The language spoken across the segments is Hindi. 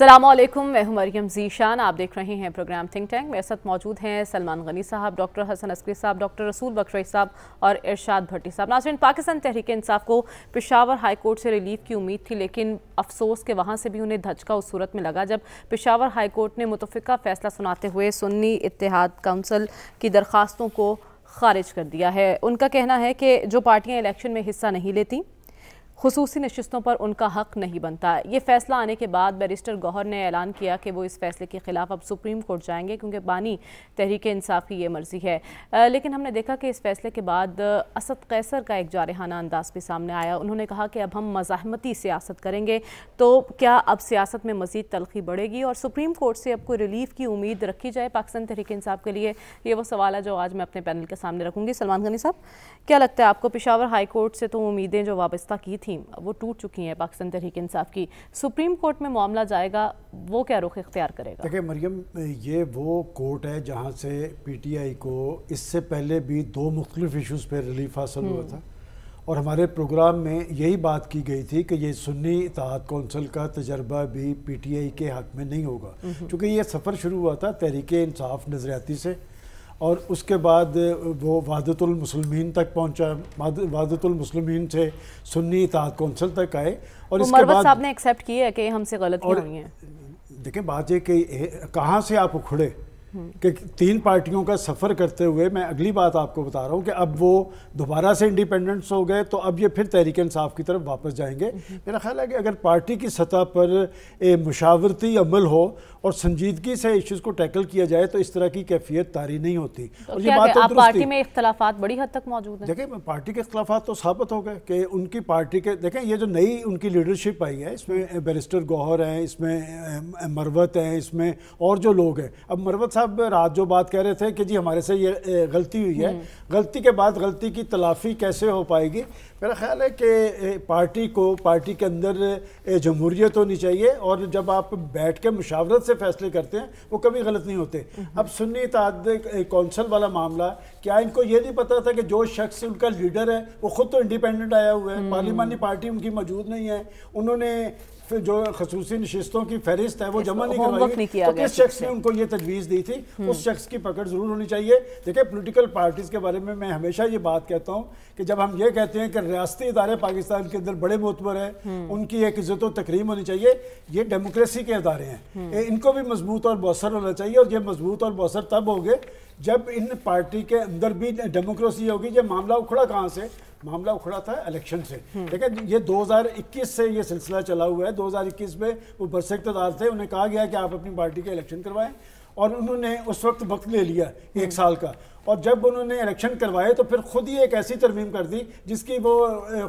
असलम मैं हूं मरियम जीशान आप देख रहे हैं प्रोग्राम थिंक टैंक मेरे साथ मौजूद हैं सलमान गनी साहब डॉक्टर हसन अस्करी साहब डॉक्टर रसूल बख्शी साहब और इरशाद भट्टी साहब नाजरन पाकिस्तान तहरीक इंसाफ को पेशावर हाई कोर्ट से रिलीफ की उम्मीद थी लेकिन अफसोस के वहाँ से भी उन्हें धचका उस सूरत में लगा जब पेशावर हाई कोर्ट ने मुतफ़ा फैसला सुनाते हुए सुन्नी इतिहाद काउंसिल की दरख्वास्तों को खारिज कर दिया है उनका कहना है कि जो पार्टियाँ इलेक्शन में हिस्सा नहीं लेती खसूसी नशस्तों पर उनका हक नहीं बनता ये फैसला आने के बाद बैरिस्टर गौहर ने ऐलान किया कि वो इस फैसले के खिलाफ अब सुप्रीम कोर्ट जाएंगे क्योंकि बानी तहरीक इंसाफ की ये मर्जी है लेकिन हमने देखा कि इस फैसले के बाद असद कैसर का एक जारहाना अंदाज भी सामने आया उन्होंने कहा कि अब हम मजामती सियासत करेंगे तो क्या अब सियासत में मजीद तलखी बढ़ेगी और सुप्रीम कोर्ट से अब कोई रिलीफ की उम्मीद रखी जाए पाकिस्तान तहरीक इंसाफ के लिए ये वो सवाल है जो आज मैं अपने पैनल के सामने रखूँगी सलमान गनी साहब क्या लगता है आपको पिशावर हाई कोर्ट से तो उम्मीदें जो वाबस्ता की थी थीम वो टूट चुकी हैं पाकिस्तान तहरीक इंसाफ की सुप्रीम कोर्ट में मामला जाएगा वो क्या रुख इख्तियार करेगा देखिए मरियम ये वो कोर्ट है जहाँ से पी टी आई को इससे पहले भी दो मुख्तलिफ इशूज़ पर रिलीफ हासिल हुआ था हम्म। और हमारे प्रोग्राम में यही बात की गई थी कि ये सुन्नी इतिहाद कौंसिल का तजर्बा भी पी टी आई के हक में नहीं होगा क्योंकि हम्म। ये सफ़र शुरू हुआ था तहरीक इंसाफ नज़रियाती से और उसके बाद वो वादतुलमसलमिन तक पहुँचा वादतुलमसलमिन से सुन्नी इतिहाद कौंसिल तक आए और तो इसके बाद साहब ने एक्सेप्ट किया कि हमसे गलत और हुई है देखें बात ये कि कहाँ से आप उखड़े हम्म। कि तीन पार्टियों का सफ़र करते हुए मैं अगली बात आपको बता रहा हूँ कि अब वो दोबारा से इंडिपेंडेंस हो गए तो अब ये फिर तहरीक इंसाफ की तरफ वापस जाएंगे हम्म। मेरा ख्याल है कि अगर पार्टी की सतह पर मशावरती अमल हो और संजीदगी से इश्यूज को टैकल किया जाए तो इस तरह की कैफियत तारी नहीं होती तो और ये बात तो पार्टी में इख्तलाफात बड़ी हद तक मौजूद है देखिए पार्टी के इख्तलाफात तो साबित हो गए कि उनकी पार्टी के देखें ये जो नई उनकी लीडरशिप आई है इसमें बैरिस्टर गौहर हैं इसमें मरवत हैं इसमें और जो लोग हैं अब मरवत साहब रात जो बात कह रहे थे कि जी हमारे से ये गलती हुई है हम्म। गलती के बाद गलती की तलाफी कैसे हो पाएगी मेरा ख्याल है कि पार्टी को पार्टी के अंदर जमहूरियत होनी चाहिए और जब आप बैठ के मुशावरत से फैसले करते हैं वो कभी गलत नहीं होते हम्म। अब सुन्नी तद कौंसल वाला मामला क्या इनको ये नहीं पता था कि जो शख्स उनका लीडर है वो खुद तो इंडिपेंडेंट आया हुआ है हम्म। पार्लिमानी पार्टी उनकी मौजूद नहीं है उन्होंने फिर जो खसूसी नशस्तों की फहरिस्त है वो जमा नहीं करवाई तो किस शख्स ने उनको ये तजवीज़ दी थी हम्म। उस शख्स की पकड़ ज़रूर होनी चाहिए देखिए पोलिटिकल पार्टीज़ के बारे में मैं हमेशा ये बात कहता हूँ कि जब हम ये कहते हैं कि रियाती इदारे पाकिस्तान के अंदर बड़े मोतबर हैं हम्म। उनकी एक इज़्ज़त तकरीम होनी चाहिए ये डेमोक्रेसी के अदारे हैं हम्म। इनको भी मजबूत और बौसर होना चाहिए और ये मजबूत और बौसर तब होंगे जब इन पार्टी के अंदर भी डेमोक्रेसी होगी ये मामला उखड़ा कहाँ से मामला उखड़ा था इलेक्शन से है ये 2021 से ये सिलसिला चला हुआ है 2021 में वो बरसे इकतदार थे उन्हें कहा गया कि आप अपनी पार्टी के इलेक्शन करवाएं और उन्होंने उस वक्त वक्त ले लिया एक साल का और जब उन्होंने इलेक्शन करवाए तो फिर खुद ही एक ऐसी तरमीम कर दी जिसकी वो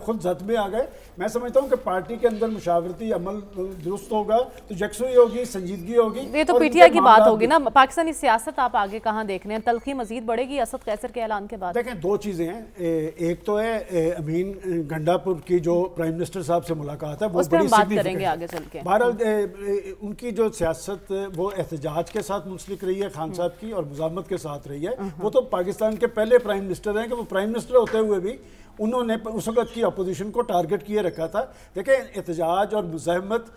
खुद जद में आ गए मैं समझता हूँ कि पार्टी के अंदर मुशावरती अमल दुरुस्त होगा तो यकसुई होगी संजीदगी होगी ये तो पीटीआई की बात होगी ना पाकिस्तानी सियासत आप आगे कहाँ देख रहे हैं तलखी मजीद बढ़ेगी असद कैसर के ऐलान के बाद देखें दो चीज़ें हैं एक तो है अमीन गंडापुर की जो प्राइम मिनिस्टर साहब से मुलाकात है वो बात करेंगे आगे चल के बहरहाल उनकी जो सियासत वो एहतजाज के साथ मुंसलिक रही है खान साहब की और मुजामत के साथ रही है वो तो पाकिस्तान के पहले प्राइम मिनिस्टर हैं कि वो प्राइम मिनिस्टर होते हुए भी उन्होंने उस वक्त की अपोजिशन को टारगेट किए रखा था देखें एहतजाज और मुजहमत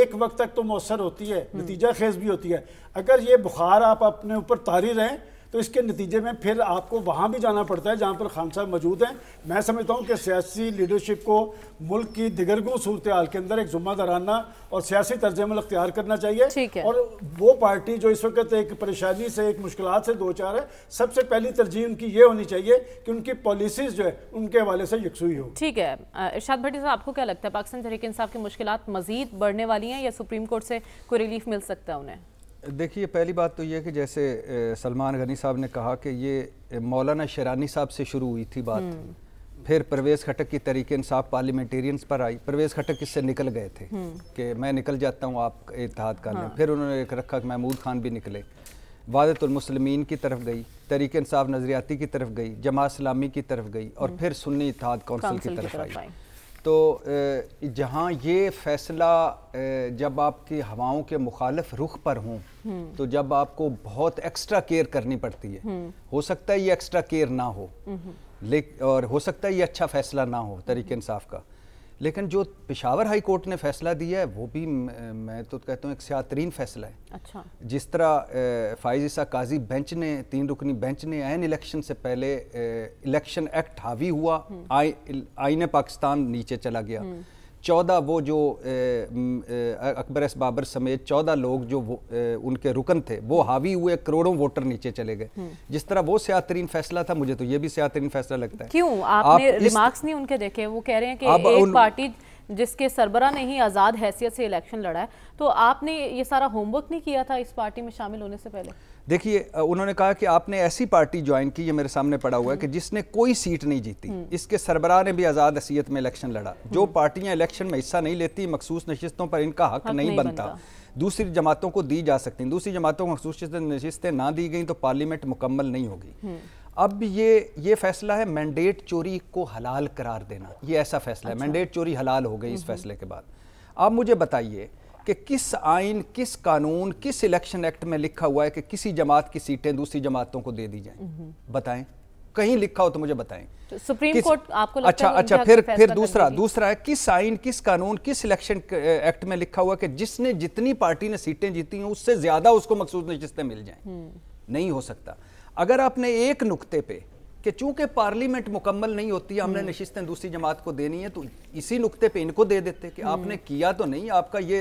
एक वक्त तक तो मौसर होती है नतीजा खेज भी होती है अगर ये बुखार आप अपने ऊपर तारी रहें तो इसके नतीजे में फिर आपको वहाँ भी जाना पड़ता है जहाँ पर खान साहब मौजूद हैं मैं समझता हूँ कि सियासी लीडरशिप को मुल्क की दिगरगों सूरत हाल के अंदर एक जुम्मा दराना और सियासी तर्ज अमल अख्तियार करना चाहिए और वो पार्टी जो इस वक्त एक परेशानी से एक मुश्किल से दो चार है सबसे पहली तरजीह उनकी ये होनी चाहिए कि उनकी पॉलिसीज जो है उनके हवाले से यकसुई हो ठीक है इर्शाद भट्टी साहब आपको क्या लगता है पाकिस्तान तरीके इंसाफ की मुश्किल मजीद बढ़ने वाली हैं या सुप्रीम कोर्ट से कोई रिलीफ मिल सकता है उन्हें देखिए पहली बात तो यह कि जैसे सलमान गनी साहब ने कहा कि ये मौलाना शरानी साहब से शुरू हुई थी बात हम्म। फिर परवेज़ खटक की तरीके इंसाफ पार्लियामेंटेरियंस पर आई परवेज़ खटक इससे निकल गए थे हम्म। कि मैं निकल जाता हूँ आप इतिहाद कर हाँ। फिर उन्होंने एक रखा कि महमूद खान भी निकले वादतुलमसलमिन की तरफ गई तरीक इंसाफ नजरियाती की तरफ गई जमात इस्लामी की तरफ गई और हम्म। फिर सुन्नी इतिहाद कौंसिल की तरफ आई तो जहाँ ये फैसला जब आपकी हवाओं के मुखालफ रुख पर हों हम्म। तो जब आपको बहुत एक्स्ट्रा केयर करनी पड़ती है हम्म। हो सकता है ये एक्स्ट्रा केयर ना हो हम्म। लेकिन और हो सकता है ये अच्छा फैसला ना हो तरीके इंसाफ का लेकिन जो पिशावर हाई कोर्ट ने फैसला दिया है वो भी मैं तो कहता हूँ एक सियातरीन फैसला है अच्छा जिस तरह फाइज ईसा काजी बेंच ने तीन रुकनी बेंच ने एन इलेक्शन से पहले इलेक्शन एक्ट हावी हुआ हम्म। आईने पाकिस्तान नीचे चला गया हम्म। चौदह वो जो अकबर एस बाबर समेत चौदह लोग जो उनके रुकन थे वो हावी हुए करोड़ों वोटर नीचे चले गए हम्म। जिस तरह वो सियाह फैसला था मुझे तो ये भी सियाह फैसला लगता है क्यों आपने आप रिमार्क्स नहीं उनके देखे वो कह रहे हैं कि एक उन... पार्टी जिसके सरबरा ने ही आज़ाद हैसियत से इलेक्शन लड़ा है तो आपने ये सारा होमवर्क नहीं किया था इस पार्टी में शामिल होने से पहले देखिए उन्होंने कहा कि आपने ऐसी पार्टी ज्वाइन की ये मेरे सामने पड़ा हुआ है कि जिसने कोई सीट नहीं जीती हम्म। इसके सरबराह ने भी आज़ाद असीयत में इलेक्शन लड़ा हम्म। जो पार्टियां इलेक्शन में हिस्सा नहीं लेती मखसूस नशस्तों पर इनका हक, हक नहीं, नहीं बनता, बनता। दूसरी जमातों को दी जा सकती दूसरी जमातों को मखसूस नशस्तें ना दी गई तो पार्लियामेंट मुकम्मल नहीं होगी हम्म। अब ये ये फैसला है मैंडेट चोरी को हलाल करार देना ये ऐसा फैसला है अच्छा। मैंडेट चोरी हलाल हो गई इस फैसले के बाद आप मुझे बताइए कि किस आइन किस कानून किस इलेक्शन एक्ट में लिखा हुआ है कि किसी जमात की सीटें दूसरी जमातों को दे दी जाएं बताएं कहीं लिखा हो तो मुझे बताएं तो सुप्रीम कोर्ट आपको लगता अच्छा है अच्छा फिर फिर दूसरा दूसरा है किस आइन किस कानून किस इलेक्शन एक्ट में लिखा हुआ कि जिसने जितनी पार्टी ने सीटें जीती हैं उससे ज्यादा उसको मखसूस नशिस्तें मिल जाए हम्म। नहीं हो सकता अगर आपने एक नुकते पे कि चूंकि पार्लियामेंट मुकम्मल नहीं होती हमने हम्म। नशिस्तें दूसरी जमात को देनी है तो इसी नुकते पे इनको दे देते कि हम्म। आपने किया तो नहीं आपका ये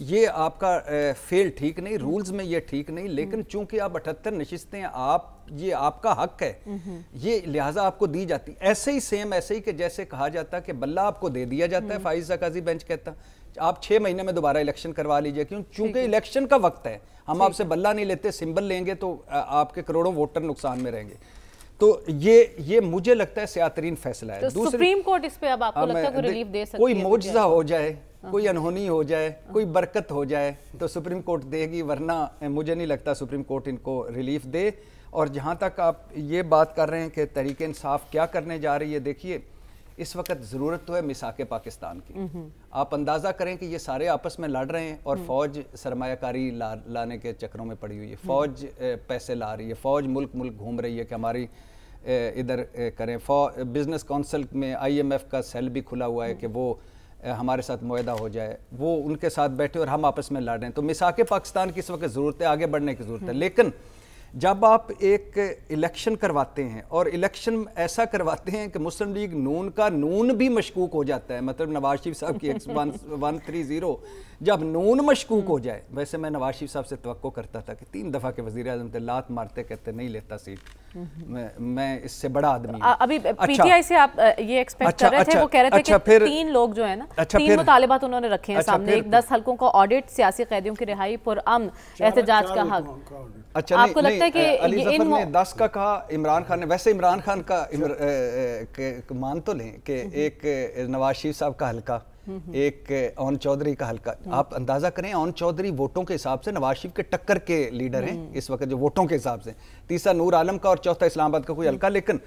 ये आपका फेल ठीक नहीं रूल्स में ये ठीक नहीं लेकिन चूंकि आप अठहत्तर नशिस्तें आप ये आपका हक है ये लिहाजा आपको दी जाती ऐसे ही सेम ऐसे ही कि जैसे कहा जाता है कि बल्ला आपको दे दिया जाता है हम्म। फाइज काजी बेंच कहता आप छः महीने में दोबारा इलेक्शन करवा लीजिए क्यों चूंकि इलेक्शन का वक्त है हम आपसे बल्ला नहीं लेते सिंबल लेंगे तो आपके करोड़ों वोटर नुकसान में रहेंगे तो ये ये मुझे लगता है सियातरीन फैसला है तो सुप्रीम कोर्ट इस पे अब आपको लगता है कोई रिलीफ दे सकती कोई मुआवजा हो जाए कोई हाँ। अनहोनी हो जाए हाँ। कोई बरकत हो जाए तो सुप्रीम कोर्ट देगी वरना मुझे नहीं लगता सुप्रीम कोर्ट इनको रिलीफ दे और जहाँ तक आप ये बात कर रहे हैं कि तरीके इंसाफ क्या करने जा रही है देखिए इस वक्त ज़रूरत तो है मिसाक पाकिस्तान की हम्म, हम्म। आप अंदाज़ा करें कि ये सारे आपस में लड़ रहे हैं और हम्म। फ़ौज सरमाकारी ला, लाने के चक्रों में पड़ी हुई है फ़ौज पैसे ला रही है फ़ौज मुल्क मुल्क घूम रही है कि हमारी इधर करें फॉ बिज़नेस काउंसिल में आईएमएफ का सेल भी खुला हुआ है कि वो हमारे साथ माहा हो जाए वो उनके साथ बैठे और हम आपस में लड़ रहे हैं तो मिसाके पाकिस्तान की इस वक्त ज़रूरत है आगे बढ़ने की ज़रूरत है हम्म। लेकिन जब आप एक इलेक्शन करवाते हैं और इलेक्शन ऐसा करवाते हैं कि मुस्लिम लीग नून का नून भी मशकूक हो जाता है मतलब नवाज शरीफ साहब की X one one three zero जब नून मशकूक हो जाए वैसे मैं नवाज शरीफ साहब से तो करता था कि तीन दफ़ा के वजी अजम थे लात मारते कहते नहीं लेता सीट मैं, मैं इससे बड़ा आदमी अभी अच्छा। पीटीआई से आप ये एक्सपेक्ट अच्छा, कर रहे थे अच्छा, वो कह रहे थे अच्छा, कि फिर, तीन लोग जो है ना अच्छा, तीन मुतालबात उन्होंने रखे हैं अच्छा, सामने एक दस हलकों का ऑडिट सियासी कैदियों की रिहाई पुरअमन एहत का हक अच्छा आपको लगता है लगता है कि अली जफर ने दस का कहा इमरान खान ने वैसे इमरान खान का मान तो लें कि एक नवाज शरीफ साहब का हल्का एक ओन चौधरी का हल्का हम्म। आप अंदाजा करें ओन चौधरी वोटों के हिसाब से नवाज शरीफ के टक्कर के लीडर हैं हम्म। इस वक्त जो वोटों के हिसाब से तीसरा नूर आलम का और चौथा इस्लामाबाद का कोई हम्म। हल्का लेकिन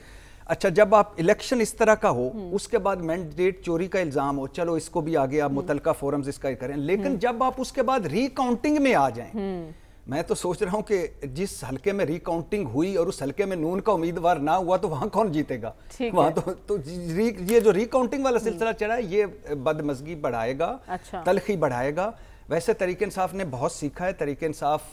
अच्छा जब आप इलेक्शन इस तरह का हो उसके बाद मैंडेट चोरी का इल्ज़ाम हो चलो इसको भी आगे आप मुतलका फोरम्स इसका करें लेकिन जब आप उसके बाद रिकाउंटिंग में आ जाए मैं तो सोच रहा हूं कि जिस हलके में रिकाउंटिंग हुई और उस हलके में नून का उम्मीदवार ना हुआ तो वहां कौन जीतेगा वहां तो, तो ये जो रिकाउंटिंग वाला सिलसिला हम्म। चढ़ा ये बदमजगी बढ़ाएगा अच्छा। तलखी बढ़ाएगा वैसे तरीके इंसाफ ने बहुत सीखा है तरीके इंसाफ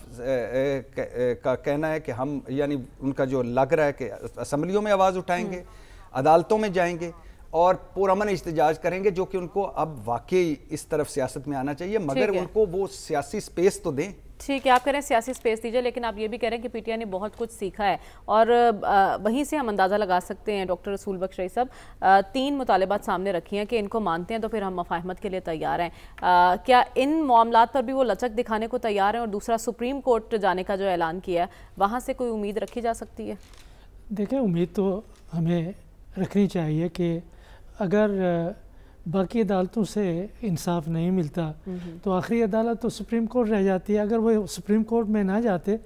का कहना है कि हम यानी उनका जो लग रहा है कि असम्बलियों में आवाज़ उठाएंगे हम्म। अदालतों में जाएंगे और पुरमन इजाज करेंगे जो कि उनको अब वाकई इस तरफ सियासत में आना चाहिए मगर उनको वो सियासी स्पेस तो दें ठीक है आप कह रहे हैं सियासी स्पेस दीजिए लेकिन आप ये भी कह रहे हैं कि पीटीआई ने बहुत कुछ सीखा है और वहीं से हम अंदाज़ा लगा सकते हैं डॉक्टर रसूल बख्श रही साहब तीन मुतालबात सामने रखी हैं कि इनको मानते हैं तो फिर हम मफाहमत के लिए तैयार हैं क्या इन मामला पर भी वो लचक दिखाने को तैयार हैं और दूसरा सुप्रीम कोर्ट जाने का जो ऐलान किया है वहाँ से कोई उम्मीद रखी जा सकती है देखें उम्मीद तो हमें रखनी चाहिए कि अगर बाकी अदालतों से इंसाफ नहीं मिलता नहीं। तो आखिरी अदालत तो सुप्रीम कोर्ट रह जाती है अगर वो सुप्रीम कोर्ट में ना जाते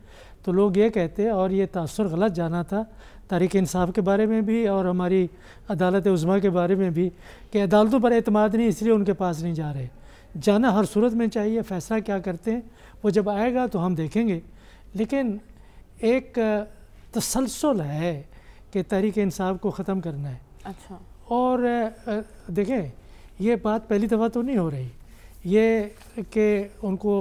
तो लोग ये कहते और ये तासर गलत जाना था तारीख इंसाफ के बारे में भी और हमारी अदालत उज़मा के बारे में भी कि अदालतों पर अतमाद नहीं इसलिए उनके पास नहीं जा रहे जाना हर सूरत में चाहिए फ़ैसला क्या करते हैं वो जब आएगा तो हम देखेंगे लेकिन एक तसलसल है कि तहरीक इंसाफ को ख़त्म करना है अच्छा और देखें ये बात पहली दफ़ा तो नहीं हो रही ये कि उनको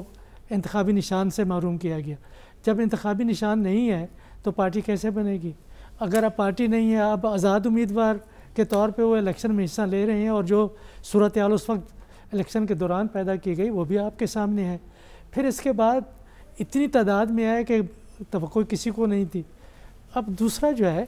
इंतबी निशान से मरूम किया गया जब इंतबी निशान नहीं है तो पार्टी कैसे बनेगी अगर अब पार्टी नहीं है अब आज़ाद उम्मीदवार के तौर पे वो इलेक्शन में हिस्सा ले रहे हैं और जो सूरत आल उस वक्त इलेक्शन के दौरान पैदा की गई वो भी आपके सामने है फिर इसके बाद इतनी तादाद में आया कि तो किसी को नहीं थी अब दूसरा जो है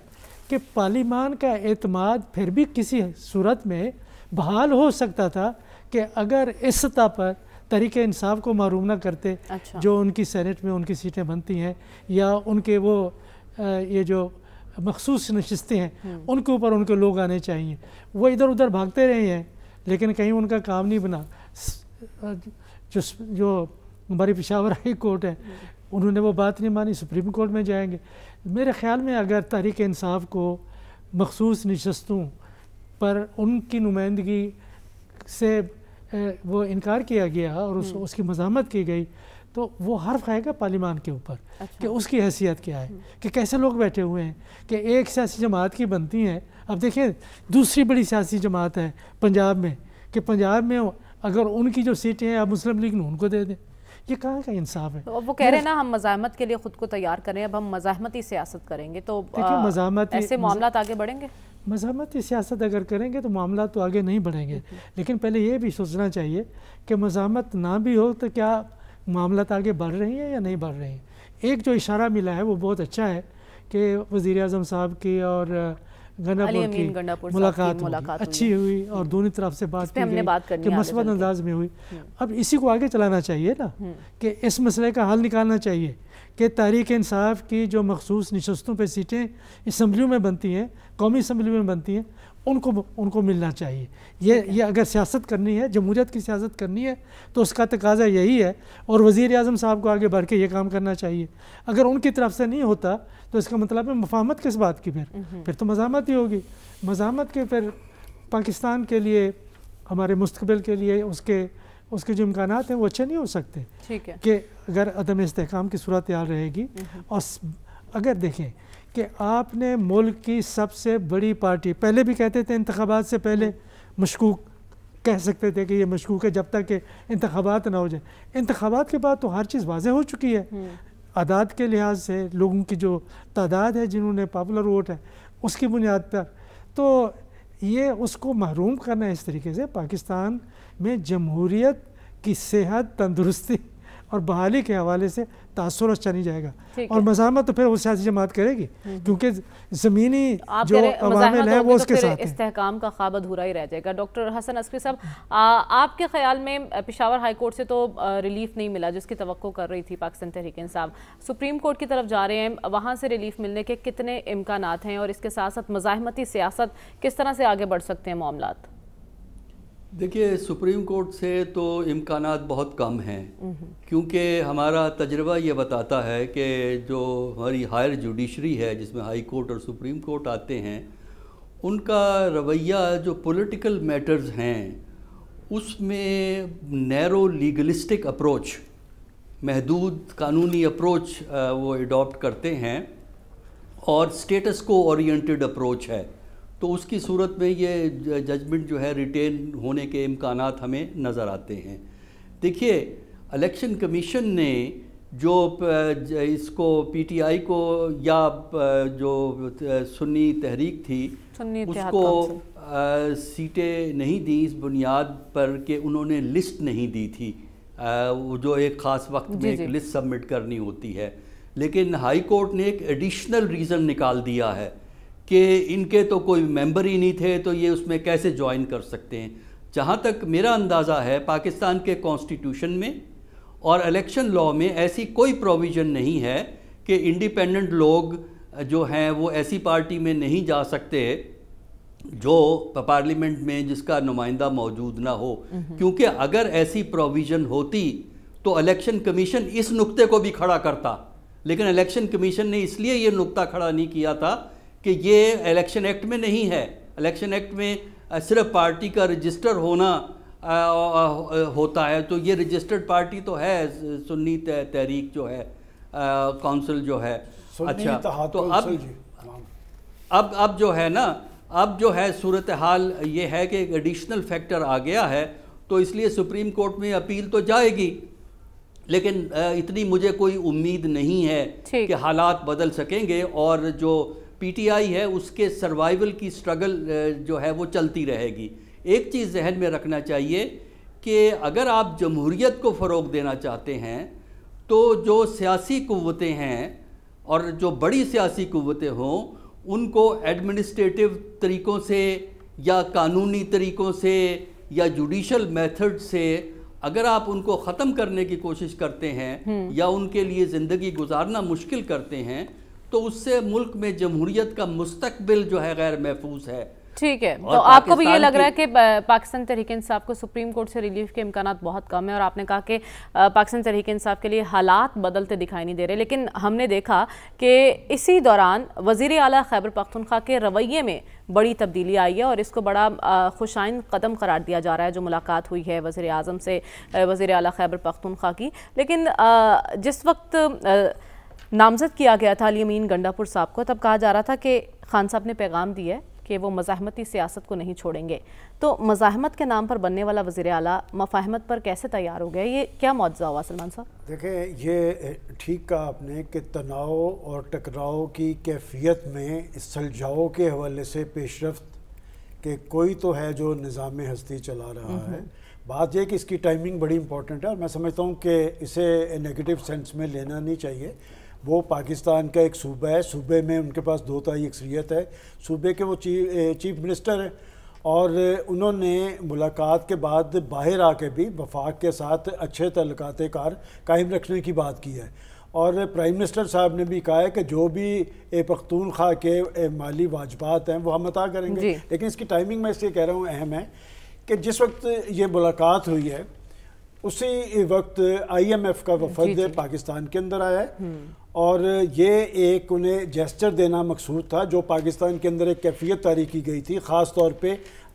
कि पार्लीमान का अतमाद फिर भी किसी सूरत में बहाल हो सकता था कि अगर इस सतह पर तरीके इंसाफ को मरूम ना करते अच्छा। जो उनकी सेनेट में उनकी सीटें बनती हैं या उनके वो ये जो मखसूस नशस्तें हैं हम्म। उनके ऊपर उनके लोग आने चाहिए वो इधर उधर भागते रहे हैं लेकिन कहीं उनका काम नहीं बना जो जो हमारी पिशावर हाई कोर्ट है हम्म। उन्होंने वो बात नहीं मानी सुप्रीम कोर्ट में जाएंगे मेरे ख्याल में अगर तहरीक इंसाफ को मखसूस नशस्तों पर उनकी नुमाइंदगी से वो इनकार किया गया और उस, हम्म। उसकी मजामत की गई तो वो हर्फ आएगा पार्लिमान के ऊपर अच्छा। कि उसकी हैसियत क्या है हम्म। कि कैसे लोग बैठे हुए हैं कि एक सियासी जमात की बनती हैं अब देखें दूसरी बड़ी सियासी जमात है पंजाब में कि पंजाब में अगर उनकी जो सीटें हैं आप मुस्लिम लीग नून को दे दें ये कहाँ का इंसाफ है तो वो कह रहे हैं ना हम मजामत के लिए खुद को तैयार करें अब हम मजामती सियासत करेंगे तो मजामत ऐसे मामला आगे बढ़ेंगे मजामती सियासत अगर करेंगे तो मामला तो आगे नहीं बढ़ेंगे लेकिन पहले ये भी सोचना चाहिए कि मजामत ना भी हो तो क्या मामला तो आगे बढ़ रही हैं या नहीं बढ़ रही हैं एक जो इशारा मिला है वो बहुत अच्छा है कि वज़ी अजम साहब की और गंडापुर की गंडापुर मुलाकात, मुलाकात अच्छी हुई और दोनों तरफ से बात की बात कि मसबत अंदाज में हुई हम्म। अब इसी को आगे चलाना चाहिए ना हम्म। कि इस मसले का हल निकालना चाहिए कि तहरीक इंसाफ की जो मखसूस नशस्तों पर सीटें इसम्बलियों में बनती हैं कौमी इसम्बली में बनती हैं उनको उनको मिलना चाहिए ये ये अगर सियासत करनी है जमहूरियत की सियासत करनी है तो उसका तकाजा यही है और वज़ी अजम साहब को आगे बढ़ के ये काम करना चाहिए अगर उनकी तरफ से नहीं होता तो इसका मतलब है मफामत किस बात की फिर हम्म। फिर तो मजामत ही होगी मजामत के फिर पाकिस्तान के लिए हमारे मुस्तबिल के लिए उसके उसके जो इम्कान हैं वो अच्छे नहीं हो सकते ठीक है कि अगर अदम इसकाम की सूरत हाल रहेगी हम्म। और अगर देखें कि आपने मुल्क की सबसे बड़ी पार्टी पहले भी कहते थे इंतबात से पहले मशकूक कह सकते थे कि ये मशकूक है जब तक कि इंतबात ना हो जाए इंतबात के बाद तो हर चीज़ वाजह हो चुकी है हम्म। आदाद के लिहाज से लोगों की जो तादाद है जिन्होंने पॉपुलर वोट है उसकी बुनियाद पर तो ये उसको महरूम करना है इस तरीके से पाकिस्तान में जमहूरीत की सेहत तंदुरुस्ती और बहाली के हवाले से तासर अच्छा नहीं जाएगा और मजामत तो फिर वो सियासी जमात करेगी हम्म। क्योंकि ज़मीनी जो अवामिल है वो तो उसके साथ इसकाम का खाब अधूरा ही रह जाएगा डॉक्टर हसन असफी साहब आपके ख्याल में पिशावर हाई कोर्ट से तो रिलीफ नहीं मिला जिसकी तो कर रही थी पाकिस्तान तहरीक साहब सुप्रीम कोर्ट की तरफ जा रहे हैं वहाँ से रिलीफ मिलने के कितने इम्कान हैं और इसके साथ साथ मजामती सियासत किस तरह से आगे बढ़ सकते हैं मामला देखिए सुप्रीम कोर्ट से तो इम्कान बहुत कम हैं क्योंकि हमारा तजर्बा ये बताता है कि जो हमारी हायर जुडिशरी है जिसमें हाई कोर्ट और सुप्रीम कोर्ट आते हैं उनका रवैया जो पॉलिटिकल मैटर्स हैं उसमें नैरो लीगलिस्टिक अप्रोच महदूद कानूनी अप्रोच वो अडॉप्ट करते हैं और स्टेटस को ओरिएंटेड अप्रोच है तो उसकी सूरत में ये जजमेंट जो है रिटेन होने के इम्कान हमें नज़र आते हैं देखिए इलेक्शन कमीशन ने जो इसको पीटीआई को या जो सुन्नी तहरीक थी सुन्नी उसको सीटें नहीं दी इस बुनियाद पर कि उन्होंने लिस्ट नहीं दी थी जो एक ख़ास वक्त में एक लिस्ट सबमिट करनी होती है लेकिन हाई कोर्ट ने एक एडिशनल रीज़न निकाल दिया है कि इनके तो कोई मेंबर ही नहीं थे तो ये उसमें कैसे ज्वाइन कर सकते हैं जहाँ तक मेरा अंदाज़ा है पाकिस्तान के कॉन्स्टिट्यूशन में और इलेक्शन लॉ में ऐसी कोई प्रोविज़न नहीं है कि इंडिपेंडेंट लोग जो हैं वो ऐसी पार्टी में नहीं जा सकते जो पार्लियामेंट में जिसका नुमाइंदा मौजूद ना हो हम्म। क्योंकि अगर ऐसी प्रोविज़न होती तो इलेक्शन कमीशन इस नुक्ते को भी खड़ा करता लेकिन इलेक्शन कमीशन ने इसलिए ये नुक्ता खड़ा नहीं किया था कि ये इलेक्शन एक्ट में नहीं है इलेक्शन एक्ट में सिर्फ पार्टी का रजिस्टर होना होता है तो ये रजिस्टर्ड पार्टी तो है सुन्नी तहरीक जो है काउंसिल जो है अच्छा तो, तो, तो अब अब अब जो है ना अब जो है सूरत हाल ये है कि एक एडिशनल फैक्टर आ गया है तो इसलिए सुप्रीम कोर्ट में अपील तो जाएगी लेकिन इतनी मुझे कोई उम्मीद नहीं है कि हालात बदल सकेंगे और जो पीटीआई है उसके सर्वाइवल की स्ट्रगल जो है वो चलती रहेगी एक चीज़ जहन में रखना चाहिए कि अगर आप जमहूरीत को फ़रोग देना चाहते हैं तो जो सियासी क़वतें हैं और जो बड़ी सियासी कवतें हों उनको एडमिनिस्ट्रेटिव तरीक़ों से या कानूनी तरीक़ों से या जुडिशल मेथड से अगर आप उनको ख़त्म करने की कोशिश करते हैं हम्म। या उनके लिए ज़िंदगी गुजारना मुश्किल करते हैं तो उससे मुल्क में जमहूरियत का मुस्तबिल जो है गैर महफूज है ठीक है तो आपको भी ये लग रहा है कि पाकिस्तान तहरीक इंसाफ को सुप्रीम कोर्ट से रिलीफ के इम्कान बहुत कम है और आपने कहा कि पाकिस्तान तहरीक इंसाफ के लिए हालात बदलते दिखाई नहीं दे रहे लेकिन हमने देखा कि इसी दौरान वजीर अली खैबर पख्तनख्वा के रवैये में बड़ी तब्दीली आई है और इसको बड़ा खुशाइन कदम करार दिया जा रहा है जो मुलाकात हुई है वज़ी अजम से वज़ी अली खैबर पख्तनख्वा की लेकिन जिस वक्त नामजद किया गया था अली गंडापुर साहब को तब कहा जा रहा था कि खान साहब ने पैगाम दिया है कि वो मज़ाहमती सियासत को नहीं छोड़ेंगे तो मज़ाहमत के नाम पर बनने वाला वज़ी अला मफाहमत पर कैसे तैयार हो गया ये क्या मुआवजा हुआ सलमान साहब देखें ये ठीक कहा आपने कि तनाव और टकराव की कैफियत में सलझाओ के हवाले से पेशरफ के कोई तो है जो निज़ाम हस्ती चला रहा है बात यह कि इसकी टाइमिंग बड़ी इंपॉर्टेंट है और मैं समझता हूँ कि इसे नेगेटिव सेंस में लेना नहीं चाहिए वो पाकिस्तान का एक सूबा है सूबे में उनके पास दो ताई अक्सरियत है सूबे के वो चीफ चीफ मिनिस्टर हैं और उन्होंने मुलाकात के बाद बाहर आके भी वफाक के साथ अच्छे तल्लत कार कायम रखने की बात की है और प्राइम मिनिस्टर साहब ने भी कहा है कि जो भी पख्तूनख्वा के माली वाजबात हैं वो हम अता करेंगे लेकिन इसकी टाइमिंग मैं इसलिए कह रहा हूँ अहम है कि जिस वक्त ये मुलाकात हुई है उसी वक्त आईएमएफ का वफद पाकिस्तान के अंदर आया है हम्म। और ये एक उन्हें जेस्टर देना मकसूद था जो पाकिस्तान के अंदर एक कैफियत तारी की गई थी ख़ास तौर पे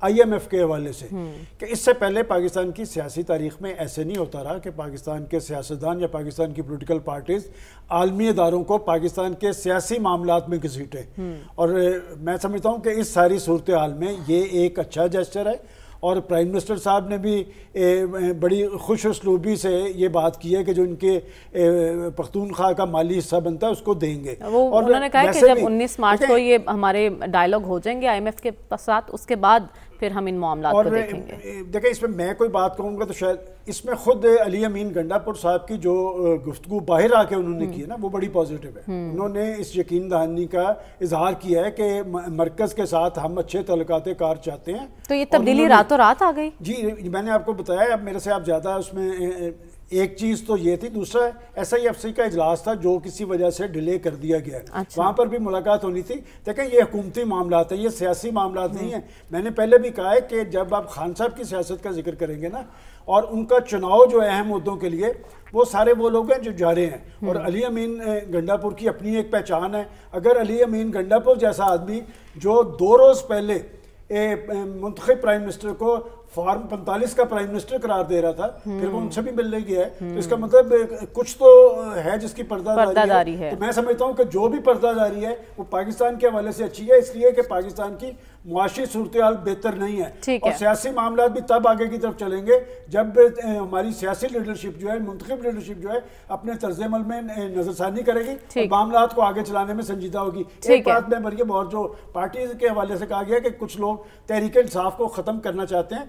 आईएमएफ के हवाले से हम्म। कि इससे पहले पाकिस्तान की सियासी तारीख में ऐसे नहीं होता रहा कि पाकिस्तान के सियासतदान या पाकिस्तान की पोलिटिकल पार्टीज़ आलमी इदारों को पाकिस्तान के सियासी मामला में घसीटें हम्म। और मैं समझता हूँ कि इस सारी सूरत हाल में ये एक अच्छा जेस्चर है और प्राइम मिनिस्टर साहब ने भी ए, बड़ी खुश उसलूबी से ये बात की है कि जो इनके पख्तूनख्वा का माली हिस्सा बनता है उसको देंगे और उन्होंने कहा कि जब 19 मार्च को ये हमारे डायलॉग हो जाएंगे आईएमएफ के साथ उसके बाद फिर हम इन मामला देखें इसमें मैं कोई बात कहूँगा तो शायद इसमें खुद अली अमीन गंडापुर साहब की जो गुफ्तु बाहर आके उन्होंने हम्म। की है ना वो बड़ी पॉजिटिव है हम्म। उन्होंने इस यकीन दहानी का इजहार किया है कि मरकज़ के साथ हम अच्छे तलकात कार चाहते हैं तो ये तब्दीली रातों रात आ गई जी मैंने आपको बताया अब मेरे से आप ज़्यादा उसमें एक चीज तो ये थी दूसरा एस आई एफ सी का इजलास था जो किसी वजह से डिले कर दिया गया अच्छा। वहाँ पर भी मुलाकात होनी थी देखें ये हुकूमती मामला है ये सियासी मामला नहीं है हम्म। मैंने पहले भी कहा है कि जब आप खान साहब की सियासत का जिक्र करेंगे ना और उनका चुनाव जो अहम मुद्दों के लिए वो सारे वो लोग हैं जो जा रहे हैं और हम्म। अली अमीन गंडापुर की अपनी एक पहचान है अगर अली अमीन गंडापुर जैसा आदमी जो दो रोज़ पहले मुंतब प्राइम मिनिस्टर को फॉर्म 45 का प्राइम मिनिस्टर करार दे रहा था फिर वो हम्म। उनसे भी मिलने गया है तो हम्म। इसका मतलब कुछ तो है जिसकी पर्दादारी है।, है तो मैं समझता हूँ कि जो भी पर्दादारी है वो पाकिस्तान के हवाले से अच्छी है इसलिए कि पाकिस्तान की मुआशी सूरत बेहतर नहीं है और सियासी मामला भी तब आगे की तरफ चलेंगे जब हमारी सियासी लीडरशिप जो है मुंतब लीडरशिप जो है अपने तर्ज अमल में नजरसानी करेगी मामला को आगे चलाने में संजीदा होगी एक बात में बल्कि बहुत जो पार्टी के हवाले से कहा गया कि कुछ लोग तहरीक इंसाफ को ख़त्म करना चाहते हैं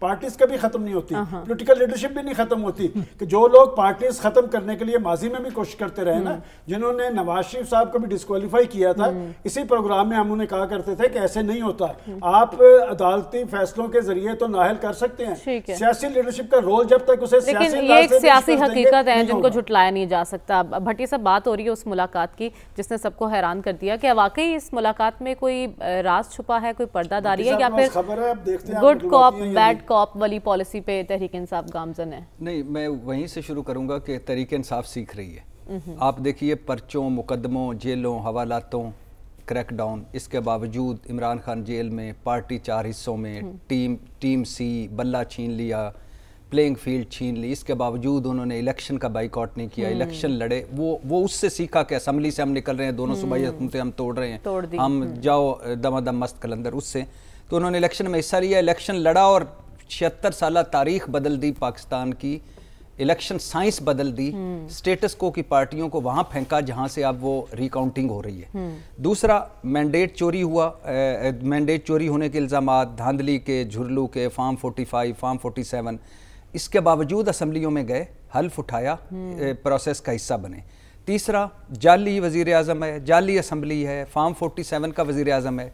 पार्टीज कभी खत्म नहीं होती पॉलिटिकल लीडरशिप भी नहीं खत्म होती कि जो लोग पार्टीज खत्म करने के लिए माजी में भी कोशिश करते रहे ना हम्म। जिन्होंने नवाज शरीफ साहब को भी डिस्कालीफाई किया था हम्म। इसी प्रोग्राम में हम उन्हें कहा करते थे कि ऐसे नहीं होता हम्म। आप अदालती फैसलों के जरिए तो नाहल कर सकते हैं सियासी लीडरशिप का रोल जब तक उसे सियासी हकीकत है जिनको झुटलाया नहीं जा सकता भट्टी साहब बात हो रही है उस मुलाकात की जिसने सबको हैरान कर दिया कि वाकई इस मुलाकात में कोई राज छुपा है कोई पर्दादारी है या फिर गुड कॉप बैड कॉप वाली पॉलिसी पे तहरीक इंसाफ गामजन है नहीं मैं वहीं से शुरू करूंगा कि तहरीक इंसाफ सीख रही है आप देखिए पर्चों मुकदमों जेलों हवालातों क्रैकडाउन इसके बावजूद इमरान खान जेल में पार्टी चार हिस्सों में टीम टीम सी बल्ला छीन लिया प्लेइंग फील्ड छीन ली इसके बावजूद उन्होंने इलेक्शन का बाइकआउट नहीं किया इलेक्शन हम्म। लड़े वो वो उससे सीखा कि असम्बली से हम निकल रहे हैं दोनों हम्म। सुबह हुकूमतें हम तोड़ रहे हैं तोड़ हम जाओ दमादम मस्त कलंदर उससे तो उन्होंने इलेक्शन में हिस्सा लिया इलेक्शन लड़ा और छिहत्तर साल तारीख बदल दी पाकिस्तान की इलेक्शन साइंस बदल दी स्टेटस हम्म। को की पार्टियों को वहाँ फेंका जहाँ से अब वो रिकाउंटिंग हो रही है हम्म। दूसरा मैंडेट चोरी हुआ मैंडेट चोरी होने के इल्ज़ाम धांधली के झुरलू के फार्म 45 फार्म 47 इसके बावजूद असम्बलियों में गए हल्फ उठाया प्रोसेस हम्म। का हिस्सा बने तीसरा जाली वज़ी अजम है जाली असम्बली है फार्म फोर्टी का वज़ी अजम है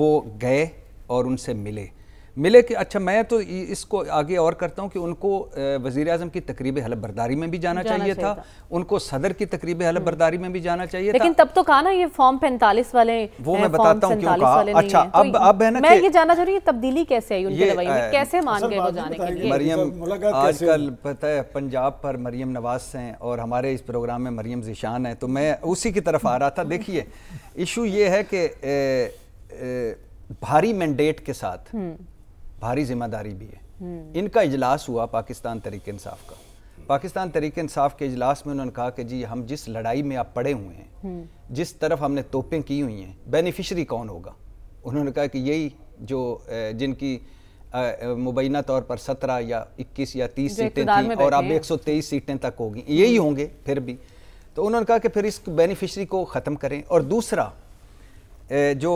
वो गए और उनसे मिले मिले कि अच्छा मैं तो इसको आगे और करता हूँ कि उनको वजीर अजम की तकरीब हलफ बर्दारी में भी जाना, जाना चाहिए, चाहिए था।, था उनको सदर की तकरीब हलफ बर्दारी में भी जाना चाहिए लेकिन था। तब तो कहा ना ये फॉर्म पैंतालीस वाले वो मैं बताता हूँ अच्छा अब अब है ना मैं ये जाना चाह रही तब्दीली कैसे आई उनके कैसे मान गए वो जाने के मरियम आजकल पता है पंजाब पर मरियम नवाज है और हमारे इस प्रोग्राम में मरियम जीशान है तो मैं उसी की तरफ आ रहा था देखिए इशू ये है कि भारी मैंडेट के साथ हम्म। भारी जिम्मेदारी भी है हम्म। इनका इजलास हुआ पाकिस्तान तरीक इंसाफ का पाकिस्तान तरीक इंसाफ के इजलास में उन्होंने कहा कि जी हम जिस लड़ाई में आप पड़े हुए हैं हम्म। जिस तरफ हमने तोपें की हुई हैं बेनिफिशरी कौन होगा उन्होंने कहा कि यही जो जिनकी मुबैना तौर पर सत्रह या इक्कीस या तीस सीटें थी और अब एक सौ तेईस सीटें तक होगी यही होंगे फिर भी तो उन्होंने कहा कि फिर इस बेनिफिशरी को ख़त्म करें और दूसरा जो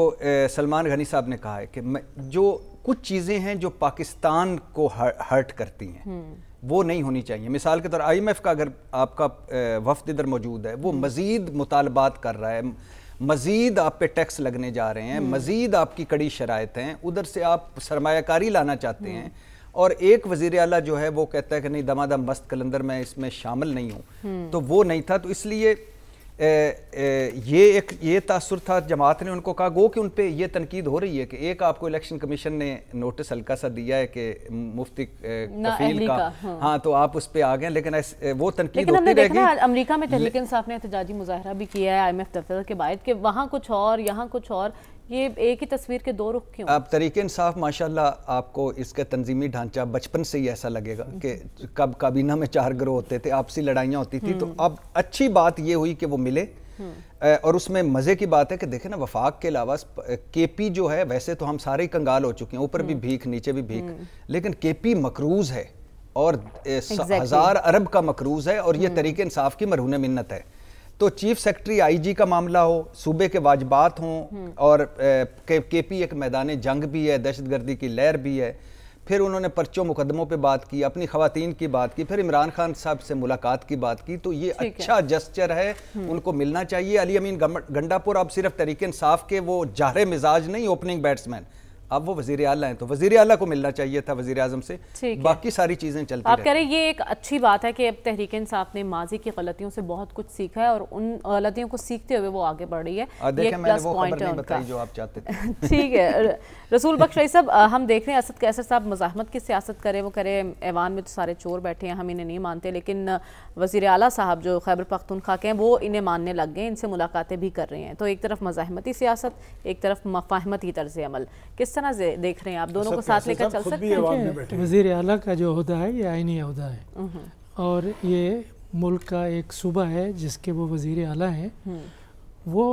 सलमान घनी साहब ने कहा है कि जो कुछ चीज़ें हैं जो पाकिस्तान को हर्ट करती हैं हम्म। वो नहीं होनी चाहिए मिसाल के तौर आई एम एफ़ का अगर आपका वफद इधर मौजूद है वो हम्म। मज़ीद मुतालबात कर रहा है मज़ीद आप पे टैक्स लगने जा रहे हैं हम्म। मज़ीद आपकी कड़ी शरात हैं उधर से आप सरमाकारी लाना चाहते हैं और एक वजीर अला जो है वो कहता है कि नहीं दमादम मस्त कलंदर मैं इसमें शामिल नहीं हूँ तो वो नहीं था तो इसलिए ये एक ये तासर था जमात ने उनको कहा गो कि उन पर यह तनकीद हो रही है कि एक आपको इलेक्शन कमीशन ने नोटिस हल्का सा दिया है कि मुफ्ती कफील का हाँ।, हाँ तो आप उस पर आ गए लेकिन एस, वो तनकीद अमरीका में तहरीक इंसाफ ने एहतजाजी मुजाहरा भी किया है आई एम एफ दफ्तर के बाद कि वहाँ कुछ और यहाँ कुछ और ये एक ही तस्वीर के दो रुख क्यों आप तरीके इंसाफ माशाल्लाह आपको इसका तंजीमी ढांचा बचपन से ही ऐसा लगेगा हम्म। कि कब काबीना में चार ग्रोह होते थे आपसी लड़ाइयाँ होती थी तो हम्म। अब अच्छी बात ये हुई कि वो मिले हम्म। और उसमें मज़े की बात है कि देखे ना वफाक के अलावा केपी जो है वैसे तो हम सारे कंगाल हो चुके हैं ऊपर भी भीख नीचे भी भीख लेकिन केपी मकरूज है और exactly. हजार अरब का मकरूज है और ये तरीके इंसाफ की मरहून मिन्नत है तो चीफ सेक्रेटरी आईजी का मामला हो सूबे के वाजबात हों और के, के पी एक मैदान जंग भी है दहशतगर्दी की लहर भी है फिर उन्होंने पर्चों मुकदमों पे बात की अपनी खातन की बात की फिर इमरान खान साहब से मुलाकात की बात की तो ये अच्छा जस्चर है हम्म। उनको मिलना चाहिए अली अमीन गंडापुर अब सिर्फ तरीके इंसाफ के वो जाहरे मिजाज नहीं ओपनिंग बैट्समैन अब वो वजीर अला है तो वजीर अला को मिलना चाहिए था वजीर अजम से बाकी सारी चीज़ें चलती आप कह रहे हैं ये एक अच्छी बात है कि अब तहरीक इंसाफ ने माजी की गलतियों से बहुत कुछ सीखा है और उन गलतियों को सीखते हुए वो आगे बढ़ रही है ठीक है रसूल बख्शाई साहब हम देख रहे हैं असद कैसर साहब मजामत की सियासत करें वो करें ऐवान में तो सारे चोर बैठे हैं हम इन्हें नहीं मानते लेकिन वजीर अला साहब जो खैबर पख्तनख्वा के हैं वो इन्हें मानने लग गए इनसे मुलाकातें भी कर रहे हैं तो एक तरफ मजामती सियासत एक तरफ मफाहमती तर्ज अमल किस तरह से देख रहे हैं आप दोनों को साथ लेकर चल सकते हैं वजीर अला का जो अहदा है ये आइनी अहदा है हम्म। और ये मुल्क का एक सूबा है जिसके वो वजीर अला हैं हम्म। वो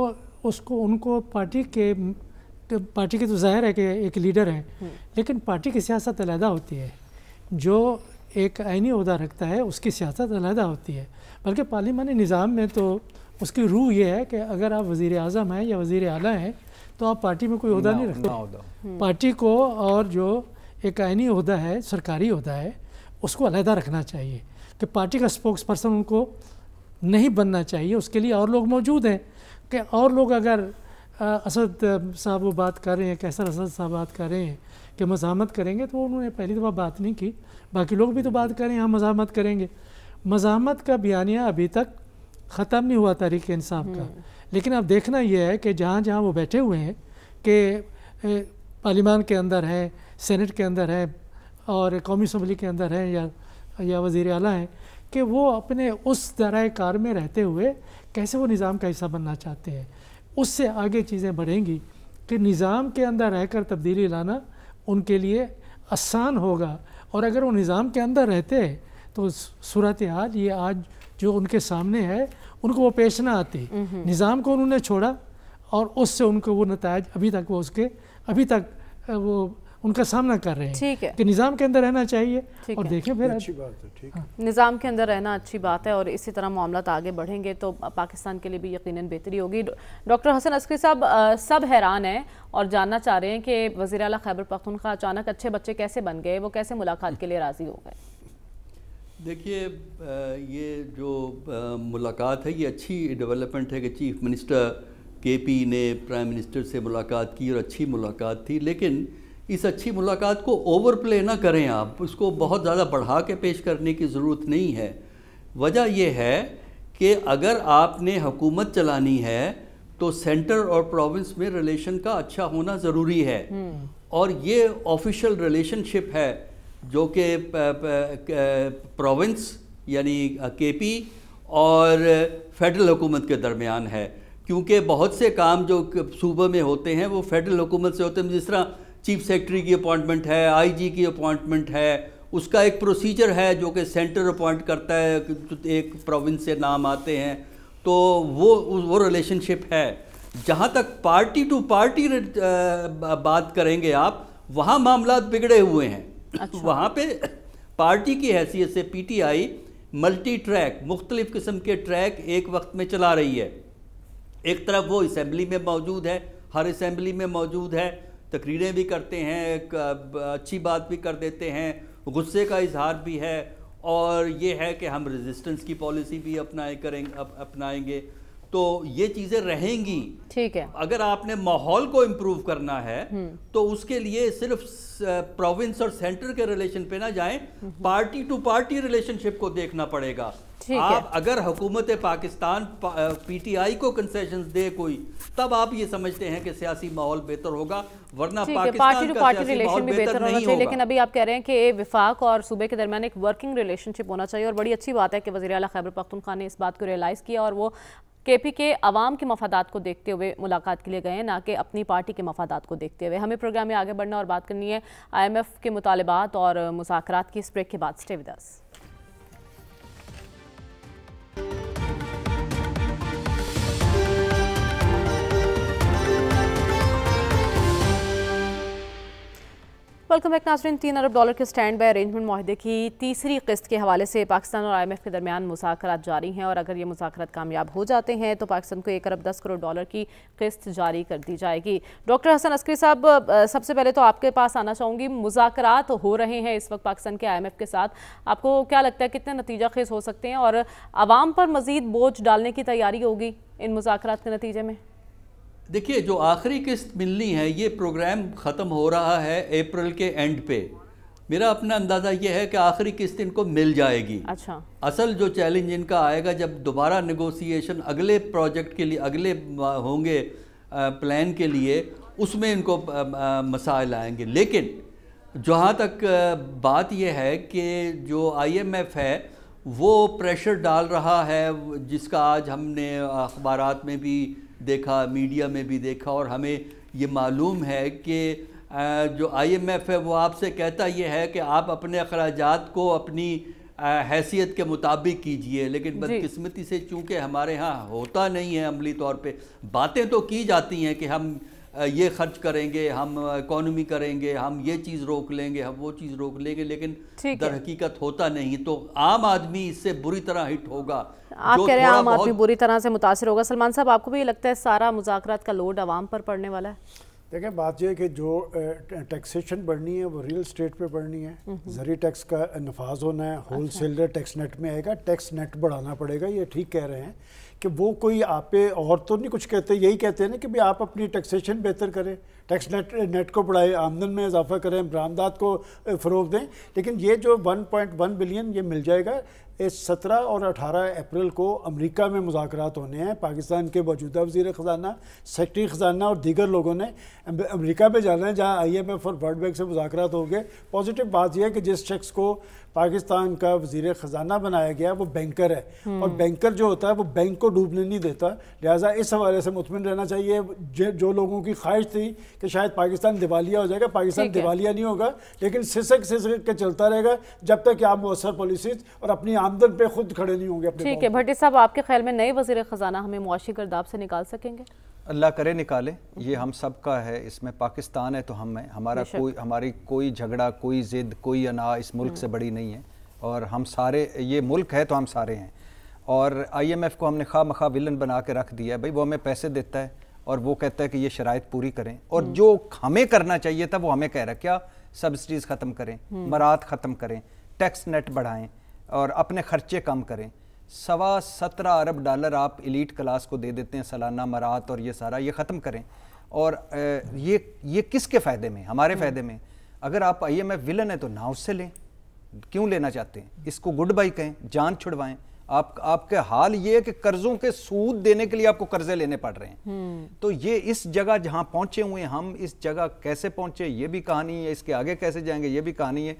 उसको उनको पार्टी के पार्टी की तो जाहिर है कि एक लीडर है हम्म। लेकिन पार्टी की सियासत अलहदा होती है जो एक आइनी अहदा रखता है उसकी सियासत अलहदा होती है बल्कि पार्लिमानी निज़ाम में तो उसकी रूह यह है कि अगर आप वज़ी अजम हैं या वज़ी अली हैं तो आप पार्टी में कोई अहदा नहीं रखते हम्म। पार्टी को और जो एक आइनी अहदा है सरकारी अहदा है उसको अलहदा रखना चाहिए कि पार्टी का स्पोक्स पर्सन उनको नहीं बनना चाहिए उसके लिए और लोग मौजूद हैं कि और लोग अगर आ, असद साहब वो बात कर रहे हैं कैसर असद साहब बात कर रहे हैं कि मजामत करेंगे तो उन्होंने पहली दफ़ा बात नहीं की बाकी लोग भी तो बात करें हाँ मजामत करेंगे मजामत का बयानिया अभी तक ख़त्म नहीं हुआ तारीख इंसाफ का हम्म। लेकिन अब देखना यह है कि जहाँ जहाँ वो बैठे हुए हैं कि पार्लिमान के अंदर है सेनेट के अंदर है और कौमी असम्बली के अंदर है या या वज़ी अला हैं कि वो अपने उस दराय कार में रहते हुए कैसे वो निज़ाम का हिस्सा बनना चाहते हैं उससे आगे चीज़ें बढ़ेंगी कि निज़ाम के अंदर रहकर तब्दीली लाना उनके लिए आसान होगा और अगर वो निज़ाम के अंदर रहते तो सूरत हाल ये आज जो उनके सामने है उनको वो पेश ना आती हम्म, हम्म। निज़ाम को उन्होंने छोड़ा और उससे उनको वो नतज अभी तक वो उसके अभी तक वो उनका सामना कर रहे हैं ठीक है कि निज़ाम के अंदर रहना चाहिए और देखें फिर अच्छी बात है ठीक है हाँ। निज़ाम के अंदर रहना अच्छी बात है और इसी तरह मामला तो आगे बढ़ेंगे तो पाकिस्तान के लिए भी यकीनन बेहतरी होगी डॉक्टर हसन अस्करी साहब सब हैरान हैं और जानना चाह रहे हैं कि वजी अल खैबर पख्तनखा अचानक अच्छे बच्चे कैसे बन गए वो कैसे मुलाकात के लिए राज़ी हो गए देखिए ये जो मुलाकात है ये अच्छी डेवलपमेंट है कि चीफ मिनिस्टर केपी ने प्राइम मिनिस्टर से मुलाकात की और अच्छी मुलाकात थी लेकिन इस अच्छी मुलाकात को ओवर प्ले ना करें आप उसको बहुत ज़्यादा बढ़ा के पेश करने की ज़रूरत नहीं है वजह यह है कि अगर आपने हुकूमत चलानी है तो सेंटर और प्रोविंस में रिलेशन का अच्छा होना ज़रूरी है हम्म। और ये ऑफिशियल रिलेशनशिप है जो कि प्रोविंस यानी केपी और फेडरल हुकूमत के दरमियान है क्योंकि बहुत से काम जो सूबे में होते हैं वो फेडरल हुकूमत से होते हैं जिस तरह चीफ सेक्रेटरी की अपॉइंटमेंट है आईजी की अपॉइंटमेंट है उसका एक प्रोसीजर है जो कि सेंटर अपॉइंट करता है एक प्रोविंस से नाम आते हैं तो वो वो रिलेशनशिप है जहाँ तक पार्टी टू पार्टी बात करेंगे आप वहाँ मामला बिगड़े हुए हैं अच्छा। वहाँ पे पार्टी की हैसियत से पीटीआई मल्टी ट्रैक मुख्तलिफ़ किस्म के ट्रैक एक वक्त में चला रही है एक तरफ वो इसम्बली में मौजूद है हर इसम्बली में मौजूद है तकरीरें भी करते हैं अच्छी बात भी कर देते हैं गुस्से का इजहार भी है और ये है कि हम रेजिस्टेंस की पॉलिसी भी अपनाए करेंगे अप, अपनाएंगे तो ये चीजें रहेंगी ठीक है अगर आपने माहौल को इम्प्रूव करना है हम्म। तो उसके लिए सिर्फ प्रोविंस और सेंटर के रिलेशन पे ना जाएं पार्टी टू पार्टी रिलेशनशिप को देखना पड़ेगा आप अगर हुकूमत पाकिस्तान पीटीआई को कंसेशन दे कोई तब आप ये समझते हैं कि सियासी माहौल बेहतर होगा वरना Pakistan party to party relation भी बेहतर होना चाहिए लेकिन अभी आप कह रहे हैं कि विफाक और सूबे के दरमियान एक वर्किंग रिलेशनशिप होना चाहिए और बड़ी अच्छी बात है कि वजी अला खैबर खान ने इस बात को रियलाइज़ किया और वो के पी के आवाम के मफादात को देखते हुए मुलाकात के लिए गए ना कि अपनी पार्टी के मफादात को देखते हुए हमें प्रोग्राम में आगे बढ़ना और बात करनी है आई एम एफ़ के मुतालबात और मुसाकर की इस ब्रेक के बाद स्टे विद वेलकम बैक नाजरन तीन अरब डॉलर के स्टैंड बाई अरेंजमेंट माहदे की तीसरी किस्त के हवाले से पाकिस्तान और आईएमएफ के दरमियान मुजाकर जारी हैं और अगर ये मुजाकरत कामयाब हो जाते हैं तो पाकिस्तान को एक अरब दस करोड़ डॉलर की किस्त जारी कर दी जाएगी डॉक्टर हसन अस्करी साहब सबसे पहले तो आपके पास आना चाहूँगी मुजाकर हो रहे हैं इस वक्त पाकिस्तान के आई के साथ आपको क्या लगता है कितने नतीजा खेज हो सकते हैं और आवाम पर मजीद बोझ डालने की तैयारी होगी इन मुजाकर के नतीजे में देखिए जो आखिरी किस्त मिलनी है ये प्रोग्राम ख़त्म हो रहा है अप्रैल के एंड पे मेरा अपना अंदाज़ा ये है कि आखिरी किस्त इनको मिल जाएगी अच्छा असल जो चैलेंज इनका आएगा जब दोबारा निगोसिएशन अगले प्रोजेक्ट के लिए अगले होंगे प्लान के लिए उसमें इनको मसाइल आएंगे लेकिन जहाँ तक बात यह है कि जो आईएमएफ है वो प्रेशर डाल रहा है जिसका आज हमने अखबार में भी देखा मीडिया में भी देखा और हमें ये मालूम है कि जो आईएमएफ है वो आपसे कहता ये है कि आप अपने अखराज को अपनी हैसियत के मुताबिक कीजिए लेकिन बदकिस्मती से चूंकि हमारे यहाँ होता नहीं है अमली तौर पे बातें तो की जाती हैं कि हम ये खर्च करेंगे हम इकोनॉमी करेंगे हम ये चीज़ रोक लेंगे हम वो चीज़ रोक लेंगे लेकिन दर हकीकत होता नहीं तो आम आदमी इससे बुरी तरह हिट होगा आप कह रहे हैं आम आदमी बुरी तरह से मुतासर होगा सलमान साहब आपको भी ये लगता है सारा मुजाकर का लोड आवाम पर पड़ने वाला है देखें बात यह है कि जो टैक्सेशन बढ़नी है वो रियल स्टेट पे बढ़नी है हम्म, हम्म। जरिए टैक्स का नफाज होना है होल सेलर टैक्स नेट में आएगा टैक्स नेट बढ़ाना पड़ेगा ये ठीक कह रहे हैं कि वो कोई आप पे और तो नहीं कुछ कहते यही कहते हैं ना कि भाई आप अपनी टैक्सेशन बेहतर करें टैक्स नेट नेट को बढ़ाएं आमदन में इजाफा करें बरामदात को फ़रोग दें लेकिन ये जो 1.1 बिलियन ये मिल जाएगा इस सत्रह और अठारह अप्रैल को अमेरिका में मुजाकर होने हैं पाकिस्तान के मौजूदा वजीर ख़जाना सेक्रटरी ख़जाना और दीगर लोगों ने अमेरिका में जाना है जहाँ आई एम एफ और वर्ल्ड बैंक से मुजाकर गए पॉजिटिव बात यह है कि जिस शख्स को पाकिस्तान का वजीर ख़जाना बनाया गया वो बैंकर है हम्म। और बैंकर जो होता है वो बैंक को डूबने नहीं देता लिहाजा इस हवाले से मुतमिन रहना चाहिए जो लोगों की ख्वाहिश थी कि शायद पाकिस्तान दिवालिया हो जाएगा पाकिस्तान दिवालिया नहीं होगा लेकिन सिसक सिसक के चलता रहेगा जब तक कि आप मौसर पॉलिसीज और अपनी आमदन पर खुद खड़े नहीं होंगे ठीक है भट्टी साहब आपके ख्याल में नए वजी ख़जाना हमें मुआशी गर्दाब से निकाल सकेंगे अल्लाह करे निकाले ये हम सब का है इसमें पाकिस्तान है तो हम है हमारा कोई हमारी कोई झगड़ा कोई ज़िद कोई अना इस मुल्क से हम्म। बड़ी नहीं है और हम सारे ये मुल्क है तो हम सारे हैं और आईएमएफ को हमने खा मखा विलन बना के रख दिया है भाई वो हमें पैसे देता है और वो कहता है कि ये शरात पूरी करें और हम्म। जो हमें करना चाहिए था वो हमें कह रहा है क्या सब्सिडीज़ ख़त्म करें हम्म। मरात ख़त्म करें टैक्स नेट बढ़ाएं और अपने खर्चे कम करें सवा सत्रह अरब डॉलर आप इलीट क्लास को दे देते हैं सालाना मरात और ये सारा ये ख़त्म करें और ये ये किसके फ़ायदे में हमारे हम्म। फ़ायदे में अगर आप आई एम विलन है तो ना उससे लें क्यों लेना चाहते हैं इसको गुड बाई कहें जान छुड़वाएं आप आपके हाल ये है कि कर्जों के सूद देने के लिए आपको कर्जे लेने पड़ रहे हैं हम्म। तो ये इस जगह जहां पहुंचे हुए हम इस जगह कैसे पहुंचे ये भी कहानी है इसके आगे कैसे जाएंगे ये भी कहानी है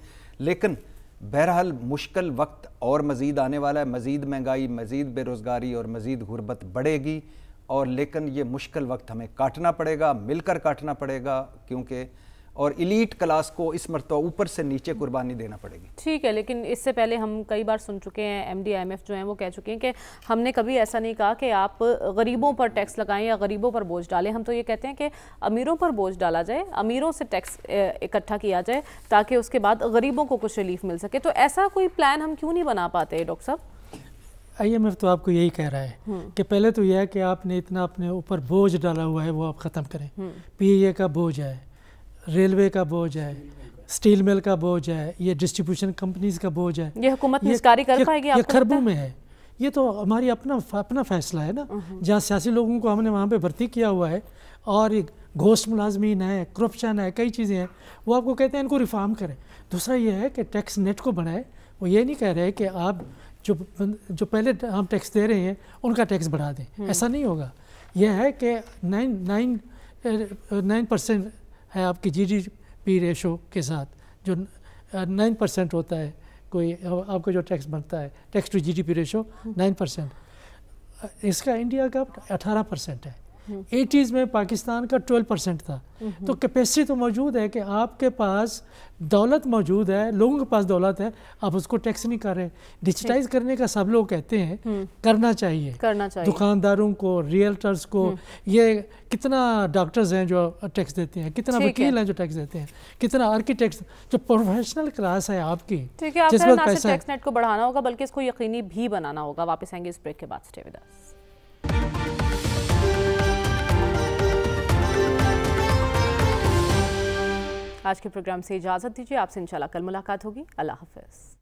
लेकिन बहरहाल मुश्किल वक्त और मज़ीद आने वाला है मज़ीद महंगाई मज़ीद बेरोज़गारी और मज़ीद गुरबत बढ़ेगी और लेकिन ये मुश्किल वक्त हमें काटना पड़ेगा मिलकर काटना पड़ेगा क्योंकि और इलीट क्लास को इस मरतबा ऊपर से नीचे कुर्बानी देना पड़ेगी ठीक है लेकिन इससे पहले हम कई बार सुन चुके हैं M D I M F जो हैं वो कह चुके हैं कि हमने कभी ऐसा नहीं कहा कि आप गरीबों पर टैक्स लगाएं या गरीबों पर बोझ डालें हम तो ये कहते हैं कि अमीरों पर बोझ डाला जाए अमीरों से टैक्स इकट्ठा किया जाए ताकि उसके बाद गरीबों को कुछ रिलीफ मिल सके तो ऐसा कोई प्लान हम क्यों नहीं बना पाते डॉक्टर साहब एफ तो आपको यही कह रहा है हम्म। कि पहले तो यह है कि आपने इतना अपने ऊपर बोझ डाला हुआ है वो आप ख़त्म करें ए हम्म। का बोझ है रेलवे का बोझ है स्टील मिल का बोझ है ये डिस्ट्रीब्यूशन कंपनीज का बोझ है ये हुकूमत निस्कारी कर पाएगी ये खरबों में है ये तो हमारी अपना अपना फैसला है ना जहाँ सियासी लोगों को हमने वहाँ पे भर्ती किया हुआ है और घोष्ट मुलाजमीन है करप्शन है कई चीज़ें हैं वो आपको कहते हैं इनको रिफॉर्म करें दूसरा ये है कि टैक्स नेट को बढ़ाए वो ये नहीं कह रहे कि आप जो जो पहले हम टैक्स दे रहे हैं उनका टैक्स बढ़ा दें हम्म। ऐसा नहीं होगा यह है कि नाइन नाइन नाइन परसेंट है आपकी जीडीपी रेशो के साथ जो नाइन परसेंट होता है कोई आपका जो टैक्स बनता है tax to GDP ratio nine percent इसका इंडिया का अठारह परसेंट है हम्म। एटीज़ में पाकिस्तान का ट्वेल्व परसेंट था हम्म। तो कैपेसिटी तो मौजूद है कि आपके पास दौलत मौजूद है लोगों के पास दौलत है आप उसको टैक्स नहीं कर रहे डिजिटाइज करने का सब लोग कहते हैं हम्म। करना चाहिए करना चाहिए दुकानदारों को रियल्टर्स को ये कितना डॉक्टर्स हैं जो टैक्स देते हैं कितना वकील हैं जो टैक्स देते हैं कितना आर्किटेक्ट जो प्रोफेशनल क्लास है आपकी ठीक है टैक्स नेट को बढ़ाना होगा बल्कि इसको यकीनी भी बनाना होगा वापस आएंगे इस ब्रेक के बाद स्टे आज के प्रोग्राम से इजाजत दीजिए आपसे इंशाल्लाह कल मुलाकात होगी अल्लाह हाफिज़